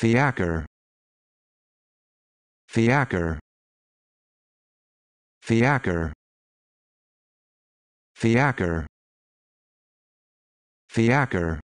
Fiacre. Fiacre. Fiacre. Fiacre. Fiacre.